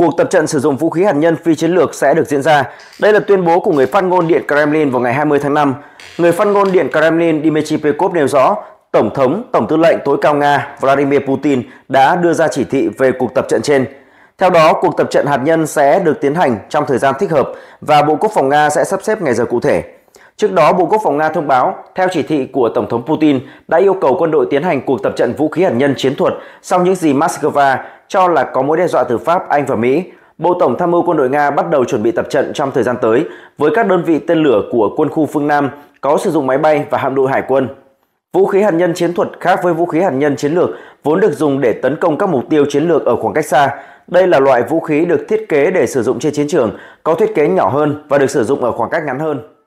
Cuộc tập trận sử dụng vũ khí hạt nhân phi chiến lược sẽ được diễn ra. Đây là tuyên bố của người phát ngôn Điện Kremlin vào ngày 20 tháng 5. Người phát ngôn Điện Kremlin Dmitry Peskov nêu rõ, Tổng thống, Tổng tư lệnh tối cao Nga Vladimir Putin đã đưa ra chỉ thị về cuộc tập trận trên. Theo đó, cuộc tập trận hạt nhân sẽ được tiến hành trong thời gian thích hợp và Bộ Quốc phòng Nga sẽ sắp xếp ngày giờ cụ thể. Trước đó, Bộ Quốc phòng Nga thông báo, theo chỉ thị của Tổng thống Putin, đã yêu cầu quân đội tiến hành cuộc tập trận vũ khí hạt nhân chiến thuật sau những gì Moscow cho là có mối đe dọa từ Pháp, Anh và Mỹ, Bộ Tổng tham mưu quân đội Nga bắt đầu chuẩn bị tập trận trong thời gian tới với các đơn vị tên lửa của quân khu phương Nam có sử dụng máy bay và hạm đội hải quân. Vũ khí hạt nhân chiến thuật khác với vũ khí hạt nhân chiến lược vốn được dùng để tấn công các mục tiêu chiến lược ở khoảng cách xa. Đây là loại vũ khí được thiết kế để sử dụng trên chiến trường, có thiết kế nhỏ hơn và được sử dụng ở khoảng cách ngắn hơn.